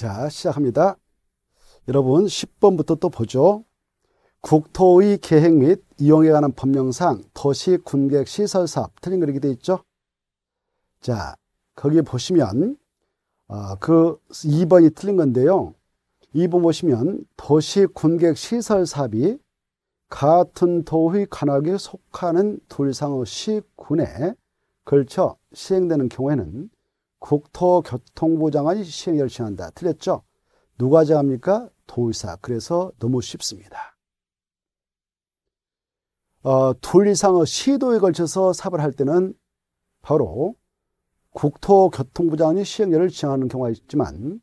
자, 시작합니다. 여러분 10번부터 또 보죠. 국토의 계획 및 이용에 관한 법령상 도시 군객 시설 사업 틀린 그렇게 돼 있죠. 자, 거기 보시면 어, 그 2번이 틀린 건데요. 2번 보시면 도시 군객 시설 사업이 같은 도의 관악에 속하는 둘 이상 시군에 걸쳐 시행되는 경우에는 국토교통부 장관이 시행 결정한다. 틀렸죠? 누가 정합니까? 도의사. 그래서 너무 쉽습니다. 어, 둘 이상의 시도에 걸쳐서 삽을 할 때는 바로 국토교통부 장관이 시행령을 지정하는 경우가 있지만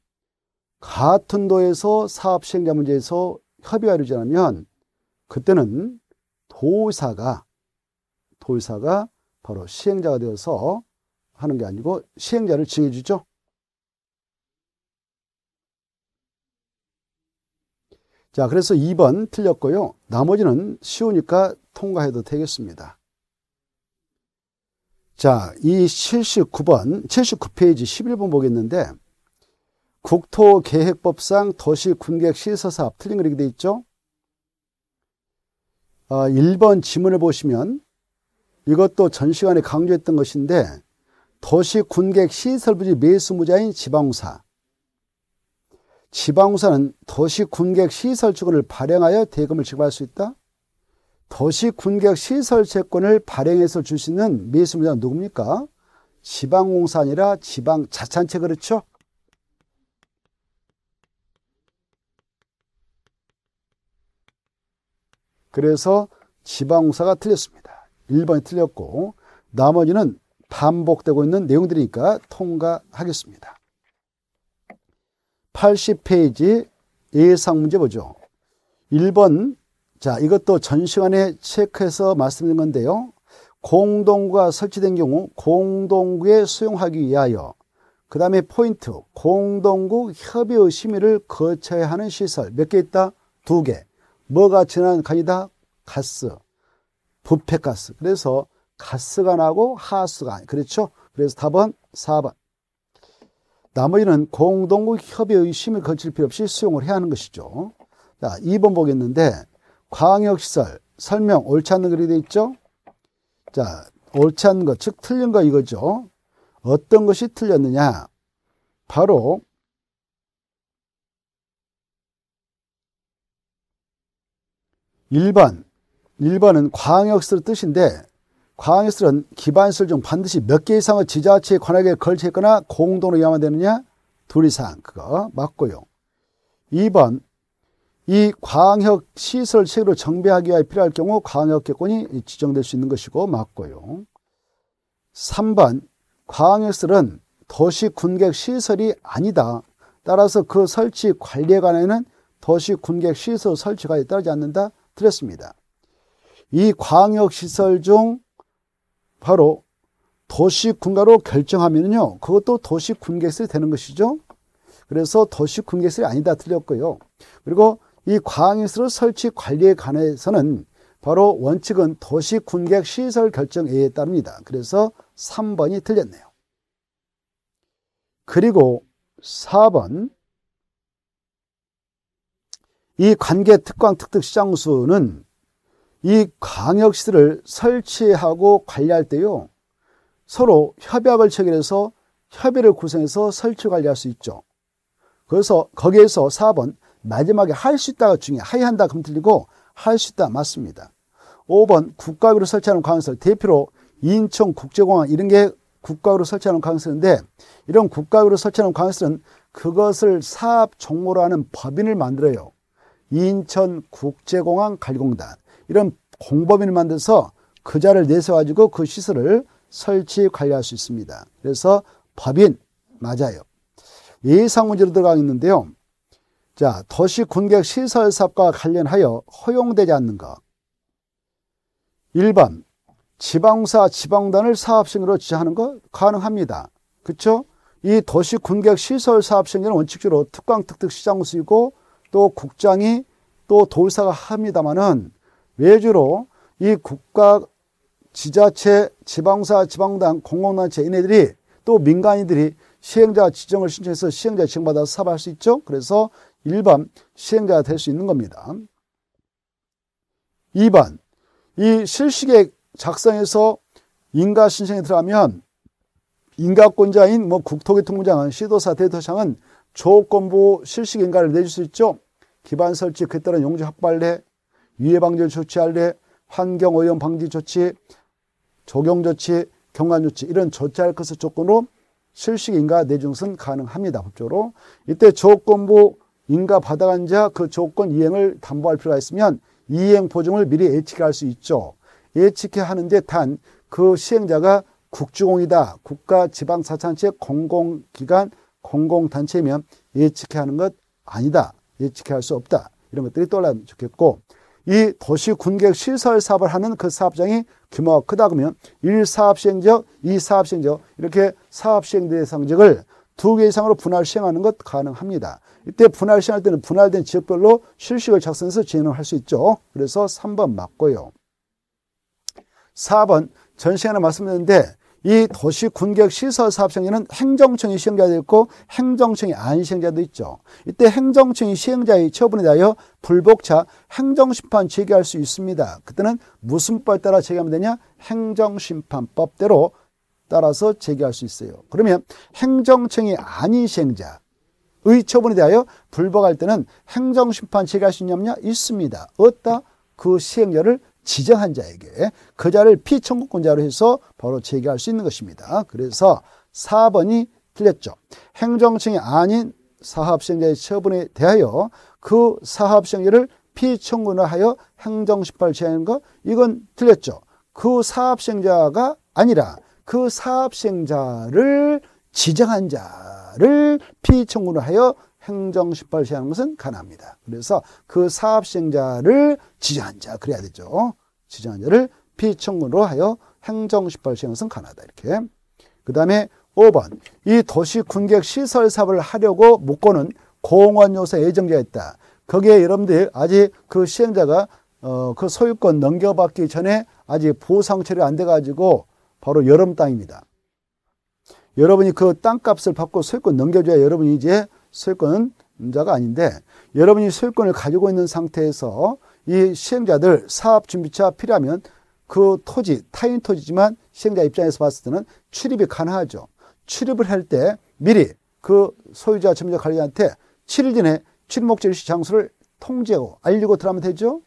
같은 도에서 사업 시행자 문제에서 협의가 이루지 않으면 그때는 도의사가 도의사가 바로 시행자가 되어서 하는 게 아니고 시행자를 정해주죠. 자, 그래서 2번 틀렸고요. 나머지는 쉬우니까 통과해도 되겠습니다. 자, 이 79번, 79페이지 11번 보겠는데 국토계획법상 도시군객시설사업 틀린 거 이렇게 돼 있죠. 1번 아, 지문을 보시면 이것도 전 시간에 강조했던 것인데 도시 군객 시설부지 매수무자인 지방공사 지방사는 도시 군객 시설 채권을 발행하여 대금을 지급할 수 있다. 도시 군객 시설 채권을 발행해서 줄 수 있는 매수무자 누굽니까? 지방공사 아니라 지방 자찬체 그렇죠? 그래서 지방공사가 틀렸습니다. 1번이 틀렸고 나머지는 반복되고 있는 내용들이니까 통과하겠습니다. 80페이지 예상 문제 보죠. 1번 자 이것도 전 시간에 체크해서 말씀드린 건데요. 공동구가 설치된 경우 공동구에 수용하기 위하여 그 다음에 포인트 공동구 협의의 심의를 거쳐야 하는 시설 몇 개 있다? 두 개. 뭐가 지난 간이다? 가스, 부패가스. 그래서 가스가 나고 하수가 그렇죠? 그래서 답은 4번. 나머지는 공동국 협의의 심을 거칠 필요 없이 수용을 해야 하는 것이죠. 자, 2번 보겠는데 광역시설 설명 옳지 않는 글이 되어 있죠? 자, 옳지 않는 것, 즉 틀린 거 이거죠. 어떤 것이 틀렸느냐? 바로 1번1번은 광역시설 뜻인데 광역시설은기반시설중 반드시 몇 개이상을지자체 관할에 걸쳐 있거나 공동으로 이하만 되느냐? 둘 이상 그거 맞고요. 2번 이 광역 시설 체계로 정비하기 위해 필요할 경우 광역계권이 지정될 수 있는 것이고 맞고요. 3번 광역시설은 도시 군객 시설이 아니다. 따라서 그 설치 관리에 관해는 도시 군객 시설 설치가 따르지 않는다. 드렸습니다. 이 광역시설 중 바로 도시군가로 결정하면요. 그것도 도시군계설이 되는 것이죠. 그래서 도시군계설이 아니다 틀렸고요. 그리고 이광학시설 설치 관리에 관해서는 바로 원칙은 도시군객 시설 결정에 따릅니다. 그래서 3번이 틀렸네요. 그리고 4번 이 관계 특광 특특 시장수는 이광역시을 설치하고 관리할 때요. 서로 협약을 체결해서 협의를 구성해서 설치 관리할 수 있죠. 그래서 거기에서 4번 마지막에 할 수 있다가 중에 하야 한다 그럼 틀리고 할 수 있다 맞습니다. 5번 국가위로 설치하는 강항설 대표로 인천 국제공항 이런 게 국가위로 설치하는 강항설인데 이런 국가위로 설치하는 강항설은 그것을 사업 종모로 하는 법인을 만들어요. 인천 국제공항 관리공단 이런 공범인을 만들어서 그 자를 내세워가지고 그 시설을 설치 관리할 수 있습니다. 그래서 법인 맞아요. 예상 문제로 들어가 있는데요. 자, 도시 군객 시설 사업과 관련하여 허용되지 않는 것. 1번 지방사 지방단을 사업시인으로 지정하는 것 가능합니다. 그렇죠? 이 도시 군객 시설 사업시인은 원칙적으로 특강 특특 시장수이고 또 국장이 또 도의사가 합니다만은 외주로 이 국가 지자체, 지방사, 지방당, 공공단체 이네들이 또 민간인들이 시행자 지정을 신청해서 시행자 지정받아서 사업할 수 있죠. 그래서 일반 시행자가 될 수 있는 겁니다. 2번 이 실시계획 작성해서 인가 신청에 들어가면 인가권자인 뭐 국토교통부장은 시도사 대도상은 조건부 실시인가를 내줄 수 있죠. 기반 설치 그에 따른 용지 확발례 위해방지 조치 할래, 환경오염 방지 조치, 적용 조치, 경관 조치 이런 조치할 것을 조건으로 실식 인가 내중승 가능합니다. 법적으로. 이때 조건부 인가 받아간 자 그 조건 이행을 담보할 필요가 있으면 이행 보증을 미리 예측할 수 있죠. 예측해 하는데 단 그 시행자가 국주공이다. 국가 지방사산체 공공기관 공공단체면 예측해 하는 것 아니다. 예측해 할 수 없다. 이런 것들이 떠올라면 좋겠고 이 도시 군객 시설 사업을 하는 그 사업장이 규모가 크다 그러면 1사업 시행지역, 2사업 시행지역 이렇게 사업 시행 대상지역을 두 개 이상으로 분할 시행하는 것 가능합니다. 이때 분할 시행할 때는 분할된 지역별로 실시을 작성해서 진행할수 있죠. 그래서 3번 맞고요. 4번 전시간는 말씀드렸는데 이 도시 군객 시설 사업 청에는 행정청이 시행자도 있고 행정청이 안 시행자도 있죠. 이때 행정청이 시행자의 처분에 대하여 불복차 행정심판 제기할 수 있습니다. 그때는 무슨 법에 따라 제기하면 되냐? 행정심판법대로 따라서 제기할 수 있어요. 그러면 행정청이 아닌 시행자 의 처분에 대하여 불복할 때는 행정심판 제기할 수 있냐 냐 있습니다. 어따 그 시행자를 지정한 자에게 그 자를 피청구권자로 해서 바로 제기할 수 있는 것입니다. 그래서 4번이 틀렸죠. 행정청이 아닌 사업시행자의 처분에 대하여 그 사업시행자를 피청구나 하여 행정심판을 제하는 것 이건 틀렸죠. 그 사업시행자가 아니라 그 사업시행자를 지정한 자를 피청구를 하여 행정 식발시하는 것은 가나입니다. 그래서 그 사업 시행자를 지정한 자 그래야 되죠. 지정한 자를 피청구로 하여 행정 식발시하는 것은 가나다 이렇게. 그 다음에 5번 이 도시 군객 시설 사업을 하려고 목건은 공원 요소 예정자가 있다. 거기에 여러분들 아직 그 시행자가 어, 그 소유권 넘겨받기 전에 아직 보상 처리 안 돼가지고 바로 여름 땅입니다. 여러분이 그 땅값을 받고 소유권 넘겨줘야 여러분이 이제 소유권은 임자가 아닌데 여러분이 소유권을 가지고 있는 상태에서 이 시행자들 사업준비차 필요하면 그 토지 타인 토지지만 시행자 입장에서 봤을 때는 출입이 가능하죠. 출입을 할 때 미리 그 소유자 점유자 관리자한테 7일 전에 출입 목적 일시 장소를 통지하고 알리고 들어가면 되죠.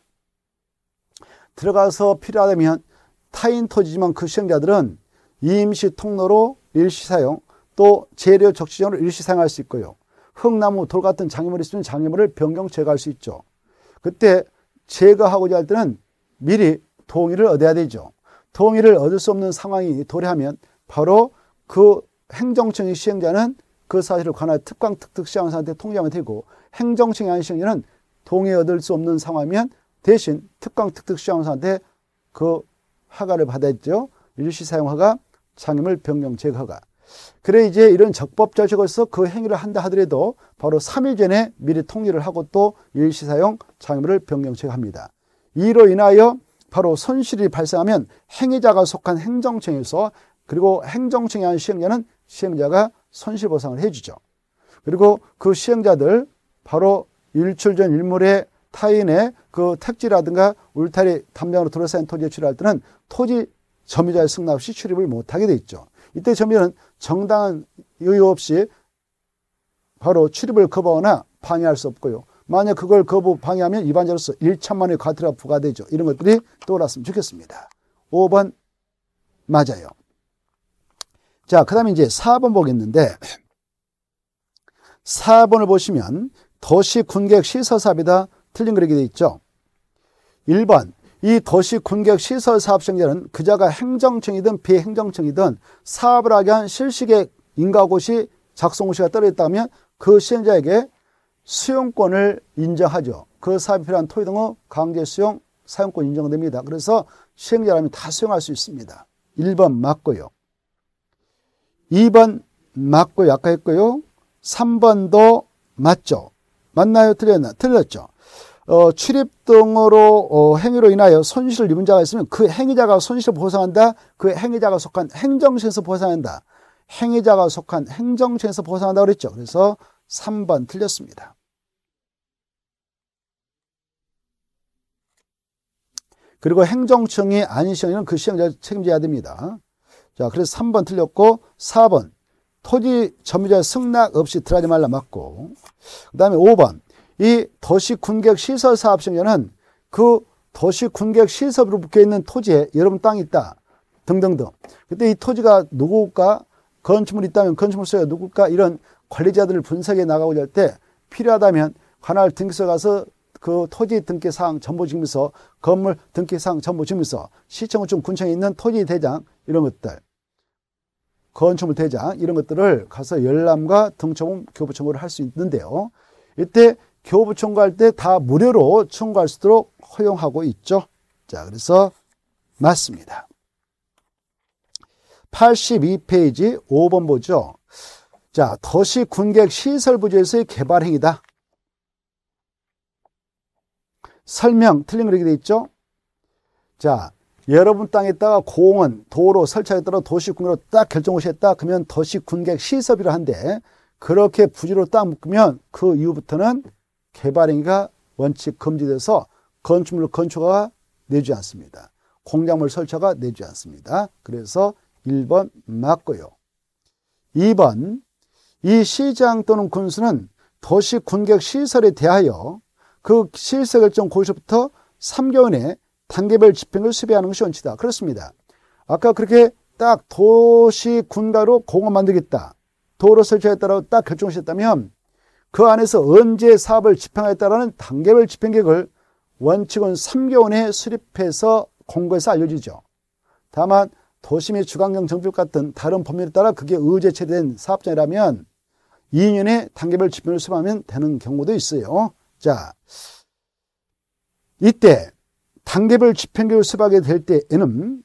들어가서 필요하다면 타인 토지지만 그 시행자들은 임시 통로로 일시 사용 또 재료 적시적으로 일시 사용할 수 있고요. 흙나무, 돌 같은 장애물이 있으면 장애물을 변경 제거할 수 있죠. 그때 제거하고자 할 때는 미리 동의를 얻어야 되죠. 동의를 얻을 수 없는 상황이 도래하면 바로 그 행정청의 시행자는 그 사실을 관할 특강 특특 시행사한테 통지하면 되고 행정청의 안 시행자는 동의 얻을 수 없는 상황이면 대신 특강 특특 시행사한테 그 허가를 받았죠. 일시 사용 허가, 장애물 변경 제거 허가. 그래 이제 이런 적법자식으로서 그 행위를 한다 하더라도 바로 3일 전에 미리 통일을 하고 또 일시사용 장애물을 변경체합니다. 이로 인하여 바로 손실이 발생하면 행위자가 속한 행정청에서 그리고 행정청에 한 시행자는 시행자가 손실보상을 해주죠. 그리고 그 시행자들 바로 일출 전 일몰에 타인의 그 택지라든가 울타리 담장으로 들어싸 토지에 출할 때는 토지 점유자의 승낙 없이 출입을 못하게 돼 있죠. 이때 전면는 정당한 이유 없이 바로 출입을 거부하거나 방해할 수 없고요. 만약 그걸 거부 방해하면 위반자로서 1천만 원의 과태료가 부과되죠. 이런 것들이 떠올랐으면 좋겠습니다. 5번 맞아요. 자, 그 다음에 이제 4번 보겠는데 4번을 보시면 도시 군객 시설사업이다 틀린 그렇게 되어 있죠. 1번 이 도시 군객 시설 사업 승계는 그자가 행정청이든 비행정청이든 사업을 하게 한 실시객 인가고시 작성고시가 떨어졌다면 그 시행자에게 수용권을 인정하죠. 그 사업이 필요한 토지 등의 강제 수용 사용권 인정됩니다. 그래서 시행자라면 다 수용할 수 있습니다. 1번 맞고요. 2번 맞고 약간 했고요. 3번도 맞죠. 맞나요? 틀렸나? 틀렸죠. 어, 출입 등으로 어, 행위로 인하여 손실을 입은 자가 있으면 그 행위자가 손실을 보상한다. 그 행위자가 속한 행정처에서 보상한다. 행위자가 속한 행정처에서 보상한다 그랬죠. 그래서 3번 틀렸습니다. 그리고 행정청이 아닌 시행은 그시행자 책임져야 됩니다. 자, 그래서 3번 틀렸고 4번 토지 점유자 승낙 없이 들어가지 말라 맞고 그 다음에 5번 이 도시 군객 시설 사업 시행자는 그 도시 군객 시설로 으묶여 있는 토지에 여러분 땅이 있다 등등등. 그때 이 토지가 누구일까? 건축물 이 있다면 건축물세에누구일까 이런 관리자들을 분석해 나가고자 할 때 필요하다면 관할 등기소에 가서 그 토지 등기 사항 정보 지명서 건물 등기 사항 정보 지명서 시청구청 군청에 있는 토지 대장 이런 것들, 건축물 대장 이런 것들을 가서 열람과 등록금 교부 청구를 할 수 있는데요. 이때 교부 청구할 때 다 무료로 청구할 수 있도록 허용하고 있죠. 자, 그래서 맞습니다. 82페이지 5번 보죠. 자, 도시 군객 시설 부지에서의 개발 행위다. 설명 틀린 거 이렇게 돼 있죠. 자, 여러분 땅에다가 공원, 도로 설치하에 따라 도시 군으로딱 결정 오셨다. 그러면 도시 군객 시설이라 한데 그렇게 부지로 딱 묶으면 그 이후부터는 개발행위가 원칙 금지돼서 건축물 건축가 내지 않습니다. 공작물 설치가 내지 않습니다. 그래서 1번 맞고요. 2번 이 시장 또는 군수는 도시 군객 시설에 대하여 그 시설 결정 고시부터 3개월 내 단계별 집행을 수배하는 것이 원칙이다. 그렇습니다. 아까 그렇게 딱 도시 군가로 공원 만들겠다. 도로 설치에 따라 딱 결정하셨다면 그 안에서 언제 사업을 집행하겠다라는 단계별 집행계획을 원칙은 3개월 내에 수립해서 공고에서 알려주죠. 다만 도심의 주관경 정비 같은 다른 법률에 따라 그게 의제 체된 사업장이라면 2년에 단계별 집행을 수립하면 되는 경우도 있어요. 자, 이때 단계별 집행계획을 수립하게 될 때에는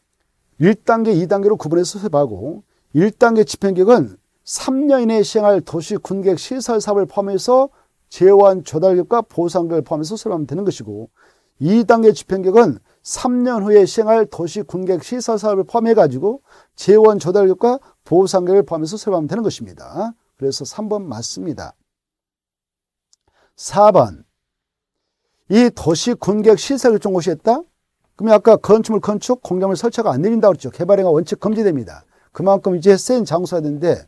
1단계, 2단계로 구분해서 수립하고 1단계 집행계획은 3년 이내에 시행할 도시 군객 시설 사업을 포함해서 재원 조달금과 보상금을 포함해서 수렴하면 되는 것이고 2단계 집행격은 3년 후에 시행할 도시 군객 시설 사업을 포함해 가지고 재원 조달금과 보상금을 포함해서 수렴하면 되는 것입니다. 그래서 3번 맞습니다. 4번 이 도시 군객 시설 을종 고시했다? 그러면 아까 건축물 건축 공장물 설치가 안 내린다고 그랬죠. 개발행위 원칙 금지됩니다. 그만큼 이제 센 장소가 되는데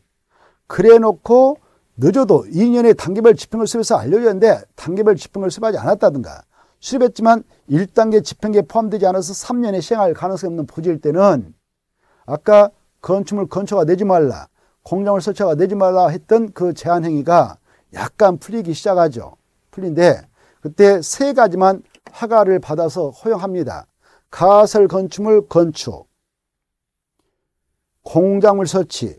그래놓고 늦어도 2년의 단계별 집행을 수립해서 알려줬는데 단계별 집행을 수립하지 않았다든가 수립했지만 1단계 집행계에 포함되지 않아서 3년에 시행할 가능성이 없는 부지일 때는 아까 건축물 건축가 내지 말라 공장을 설치가 내지 말라 했던 그 제한 행위가 약간 풀리기 시작하죠. 풀린데 그때 세 가지만 허가를 받아서 허용합니다. 가설 건축물 건축, 공장물 설치,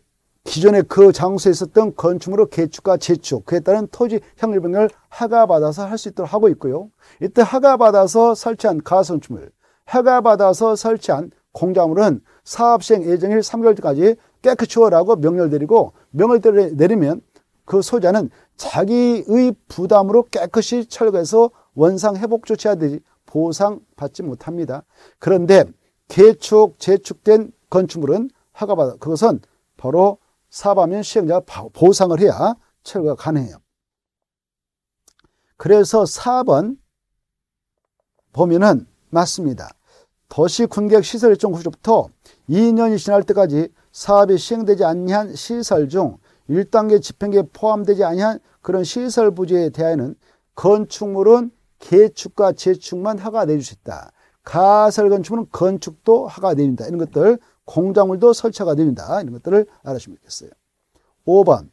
기존에그 장소에 있었던 건축물의 개축과 재축 그에 따른 토지 형유 변경을 허가받아서 할 수 있도록 하고 있고요. 이때 허가받아서 설치한 가건축물, 허가받아서 설치한 공작물은 사업 시행 예정일 3개월까지 깨끗이워라고 명령을 내리고 명을 령 내리면 그소자는 자기의 부담으로 깨끗이 철거해서 원상 회복 조치해야 되지 보상받지 못합니다. 그런데 개축, 재축된 건축물은 허가받아 그것은 바로 사업하시행자 보상을 해야 철거가 가능해요. 그래서 4번 보면은 맞습니다. 도시 군객 시설 일정 후부터 2년이 지날 때까지 사업이 시행되지 아니한 시설 중 1단계 집행계에 포함되지 아니한 그런 시설 부지에 대하여는 건축물은 개축과 재축만 허가내줄 수 있다. 가설 건축물은 건축도 허가내준다. 이런 것들 공작물도 설치가 됩니다. 이런 것들을 알아주시면 좋겠어요. 5번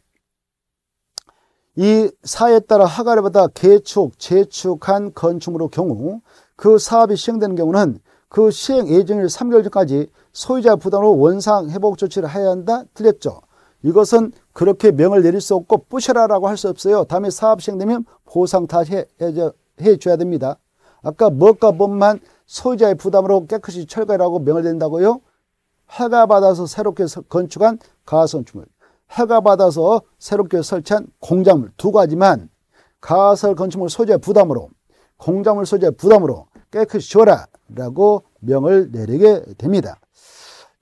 이 사에 따라 하가를 받아 개축, 재축한 건축물의 경우 그 사업이 시행되는 경우는 그 시행 예정일 3개월 전까지 소유자 부담으로 원상 회복 조치를 해야 한다 틀렸죠. 이것은 그렇게 명을 내릴 수 없고 뿌셔라라고 할 수 없어요. 다음에 사업 시행되면 보상 다 해, 해, 해줘야 됩니다. 아까 뭐가 법만 소유자의 부담으로 깨끗이 철거라고 명을 낸다고요? 해가 받아서 새롭게 건축한 가설축물, 건 해가 받아서 새롭게 설치한 공작물 두 가지만 가설 건축물 소재 부담으로 공작물 소재 부담으로 깨끗이 지워라 라고 명을 내리게 됩니다.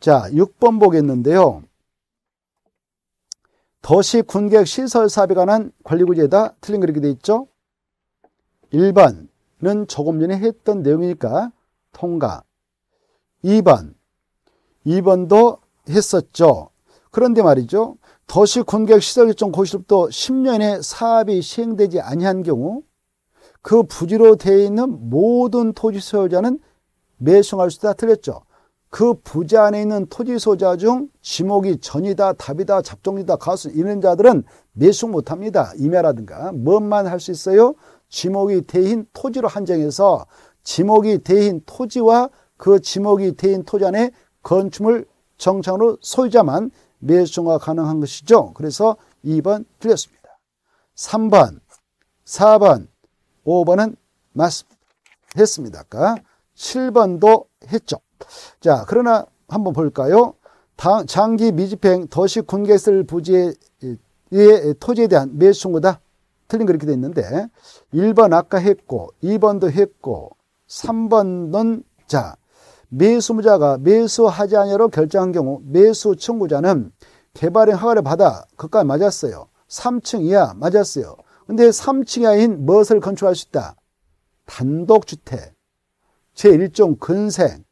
자, 6번 보겠는데요. 도시 군객 시설 사업에 관한 관리구제에다 틀린 그렇게돼 있죠. 1번은 조금 전에 했던 내용이니까 통과. 2번 2번도 했었죠. 그런데 말이죠. 도시 공격 시설 결정 고시로부1 0년에 사업이 시행되지 아니한 경우 그 부지로 되어 있는 모든 토지 소유자는 매수할 수 있다 틀렸죠. 그 부지 안에 있는 토지 소유자 중 지목이 전이다, 답이다, 잡종이다, 가수 이런 자들은 매수 못합니다. 임야라든가 뭔만 할 수 있어요? 지목이 대인 토지로 한정해서 지목이 대인 토지와 그 지목이 대인 토지 안에 건축물 정착으로 소유자만 매수가 가능한 것이죠. 그래서 2번 틀렸습니다. 3번, 4번, 5번은 맞습니다. 했습니다. 아까 7번도 했죠. 자, 그러나 한번 볼까요? 장기 미집행 도시 군계 쓸 부지에 토지에 대한 매수신고다. 틀린 그렇게 돼 있는데 1번 아까 했고 2번도 했고 3번은 자 매수무자가 매수하지 아니하로 결정한 경우 매수 청구자는 개발행 허가를 받아 그가 맞았어요. 3층 이하 맞았어요. 근데 3층 이하인 무엇을 건축할 수 있다? 단독주택, 제1종 근생,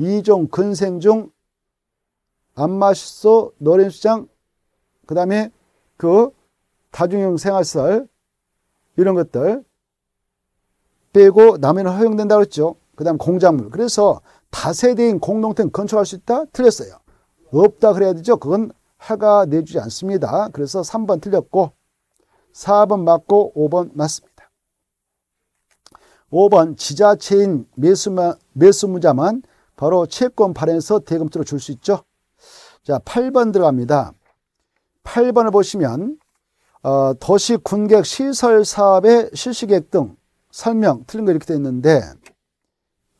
2종 근생 중 안마시소, 노련시장, 그 다음에 그 다중용 생활설 이런 것들 빼고 남에 허용된다고 했죠. 그 다음 공작물. 그래서 다세대인 공동택 건축할 수 있다? 틀렸어요. 없다 그래야 되죠. 그건 허가 내주지 않습니다. 그래서 3번 틀렸고 4번 맞고 5번 맞습니다. 5번 지자체인 매수마, 매수무자만 바로 채권 발행서 대금투로 줄 수 있죠. 자, 8번 들어갑니다. 8번을 보시면 어, 도시 군객 시설 사업의 실시계획 등 설명 틀린 거 이렇게 돼 있는데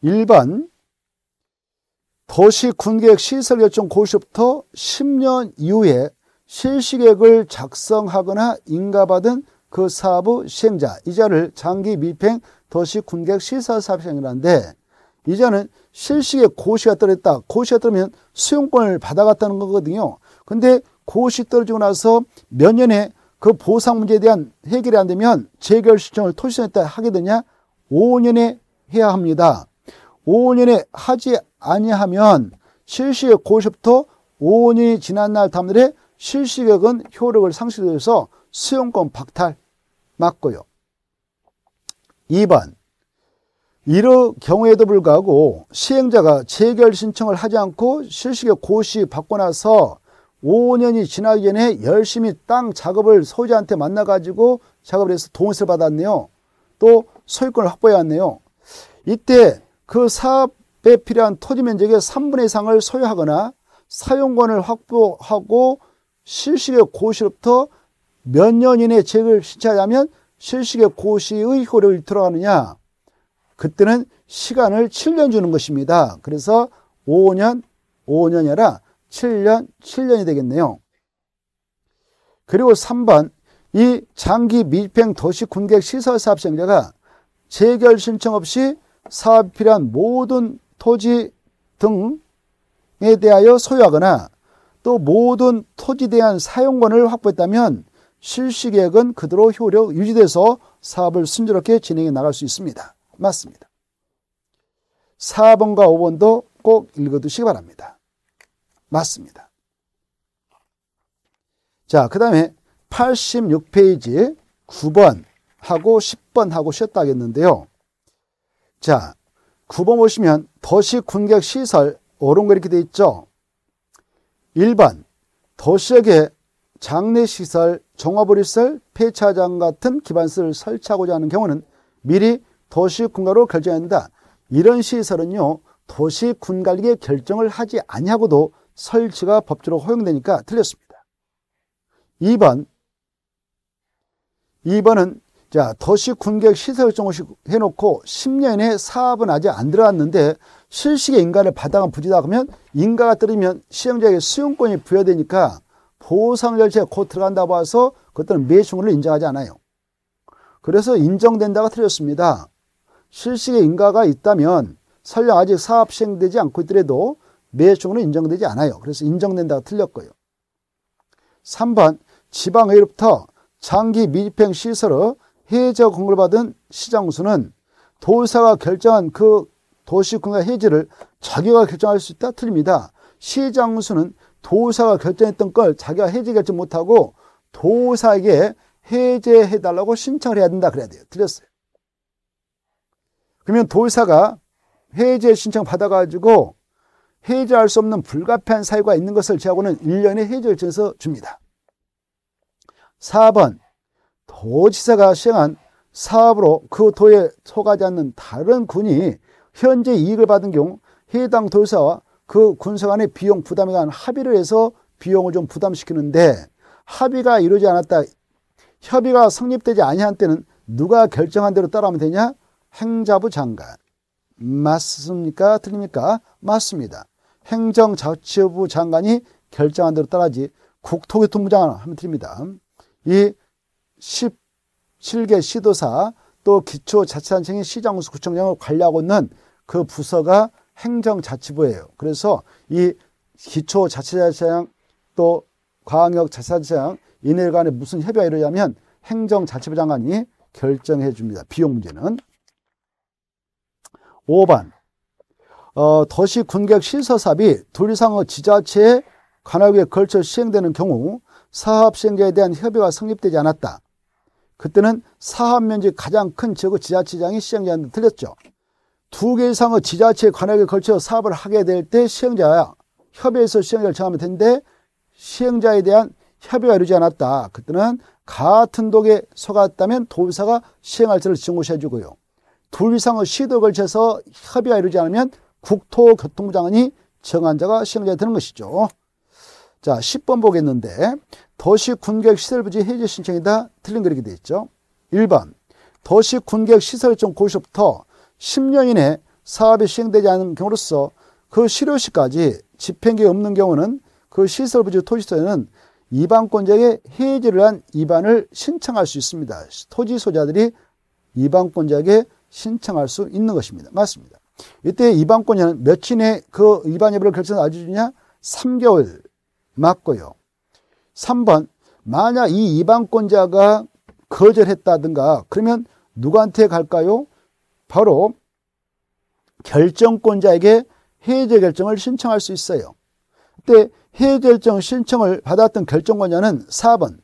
일번 도시 군계획 시설 결정 고시부터 10년 이후에 실시계획을 작성하거나 인가받은 그 사업의 시행자 이자를 장기 미평 도시 군계획 시설 사업 시행이라는데 이자는 실시계획 고시가 떨어졌다. 고시가 떨면 수용권을 받아갔다는 거거든요. 근데 고시 떨어지고 나서 몇 년에 그 보상 문제에 대한 해결이 안 되면 재결 신청을 토시했다 하게 되냐? 5년에 해야 합니다. 5년에 하지 아니하면 실시액 고시부터 5년이 지난 날 다음 날에 실시격은 효력을 상실해서 수용권 박탈 맞고요. 2번 이러 경우에도 불구하고 시행자가 재결 신청을 하지 않고 실시계 고시 받고 나서 5년이 지나기 전에 열심히 땅 작업을 소유자한테 만나가지고 작업을 해서 동의서를 받았네요. 또 소유권을 확보해왔네요. 이때 그 사업에 필요한 토지 면적의 3분의 이상을 소유하거나 사용권을 확보하고 실식의 고시로부터 몇 년 이내 재개를 신청하면 실식의 고시의 효력을 들어가느냐 그때는 시간을 7년 주는 것입니다. 그래서 5년, 5년이 아라 7년, 7년이 되겠네요. 그리고 3번 이 장기 미집행 도시 군객 시설 사업 시행자가 재결 신청 없이 사업 필요한 모든 토지 등에 대하여 소유하거나 또 모든 토지 대한 사용권을 확보했다면 실시계획은 그대로 효력 유지돼서 사업을 순조롭게 진행해 나갈 수 있습니다. 맞습니다. 4번과 5번도 꼭 읽어두시기 바랍니다. 맞습니다. 자, 그 다음에 86페이지 9번하고 10번하고 쉬었다 하겠는데요. 자, 9번 보시면 도시 군객 시설 오른거 이렇게 돼 있죠. 1번 도시역의 장례시설, 종합의료시설, 폐차장 같은 기반시설 을 설치하고자 하는 경우는 미리 도시군가로 결정한다. 이런 시설은요. 도시군관리의 결정을 하지 아니하고도 설치가 법적으로 허용되니까 틀렸습니다. 2번 2번은 자, 도시 군객 시설 정식 해놓고 10년에 사업은 아직 안 들어왔는데 실시계 인간의 바닥은 부지다 그러면 인가가 떨어지면 시행자에게 수용권이 부여되니까 보상 절차에 곧 들어간다고 해서 그것들은 매수물을 인정하지 않아요. 그래서 인정된다가 틀렸습니다. 실시계 인가가 있다면 설령 아직 사업 시행되지 않고 있더라도 매수물은 인정되지 않아요. 그래서 인정된다가 틀렸고요. 3번 지방의로부터 장기 미집행 시설을 해저 공고받은 시장수는 도의사가 결정한 그 도시군과 해지를 자기가 결정할 수 있다 틀립니다. 시장수는 도의사가 결정했던 걸 자기가 해지 결정 못하고 도의사에게 해제해달라고 신청을 해야 된다 그래야 돼요. 틀렸어요. 그러면 도의사가 해제 신청 받아가지고 해제할 수 없는 불가피한 사유가 있는 것을 제하고는 1년의 해제 결정에서 줍니다. 4번 도지사가 시행한 사업으로 그 도에 속하지 않는 다른 군이 현재 이익을 받은 경우 해당 도지사와 그 군사 간의 비용 부담에 관한 합의를 해서 비용을 좀 부담시키는데 합의가 이루지 않았다 협의가 성립되지 아니한 때는 누가 결정한 대로 따라하면 되냐 행자부 장관 맞습니까 틀립니까 맞습니다 행정자치부 장관이 결정한 대로 따라지 국토교통부 장관 하면 틀립니다 이 17개 시도사 또 기초자치단체인 시장구청장을 관리하고 있는 그 부서가 행정자치부예요. 그래서 이 기초자치단체장 또 광역자치단체장 이내 간에 무슨 협의가 이루냐면 행정자치부 장관이 결정해 줍니다. 비용 문제는. 5번 어, 도시 군객 시설사업이 둘 이상의 지자체의 관할구에 걸쳐 시행되는 경우 사업 시행에 자 대한 협의가 성립되지 않았다. 그때는 사업 면적 가장 큰 지역의 지자체장이 시행자한테 틀렸죠. 두 개 이상의 지자체 관할에 걸쳐 사업을 하게 될 때 시행자야 협의해서 시행자를 정하면 되는데 시행자에 대한 협의가 이루지 않았다. 그때는 같은 독에 속았다면 도의사가 시행할 지를 증오시해 주고요. 둘 이상의 시도 걸쳐서 협의가 이루지 않으면 국토교통부장관이 정한 자가 시행자가 되는 것이죠. 자, 10번 보겠는데 도시군계획 시설 부지 해제 신청이다. 틀린 그렇게 되어 있죠. 1번 도시군계획시설청 고시부터 10년 이내 사업이 시행되지 않은 경우로서 그 실효시까지 집행계 없는 경우는 그 시설 부지 토지소에는이방권자에게 해지를 한 이반을 신청할 수 있습니다. 토지 소자들이 이방권자에게 신청할 수 있는 것입니다. 맞습니다. 이때 이방권자는 며칠 내그 이반 여부를 결정해서 알려주냐? 3개월 맞고요. 3번 만약 이 이방권자가 거절했다든가 그러면 누구한테 갈까요? 바로 결정권자에게 해제 결정을 신청할 수 있어요. 그때 해제 결정 신청을 받았던 결정권자는 4번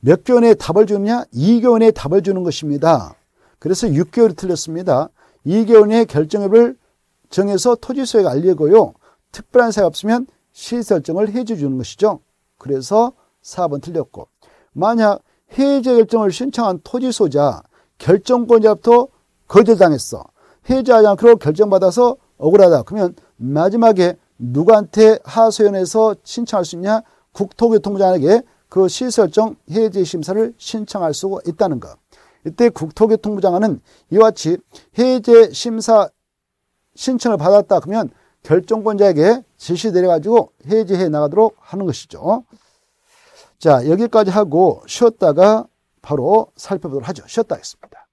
몇 교원의 답을 주느냐? 2교원의 답을 주는 것입니다. 그래서 6개월이 틀렸습니다. 2개원의 결정협을 정해서 토지소유에 알리고요. 특별한 사유 없으면 시설정을 해주는 것이죠. 그래서 4번 틀렸고 만약 해제 결정을 신청한 토지 소유자 결정권자부터 거절당했어. 해제하지 않고 결정받아서 억울하다. 그러면 마지막에 누구한테 하소연해서 신청할 수 있냐? 국토교통부장에게 그 시설정 해제 심사를 신청할 수 있다는 것. 이때 국토교통부 장은 이와 같이 해제 심사 신청을 받았다 그러면 결정권자에게 지시 내려가지고 해제해 나가도록 하는 것이죠. 자, 여기까지 하고 쉬었다가 바로 살펴보도록 하죠. 쉬었다 하겠습니다.